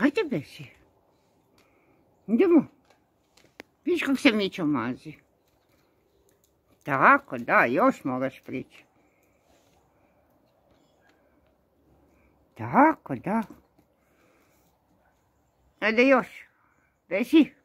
Ajde Besi, Idemo. Viš kako se Mićo mazi. Tako, da, još moraš prići. Tako, da. Ajde još. Besi.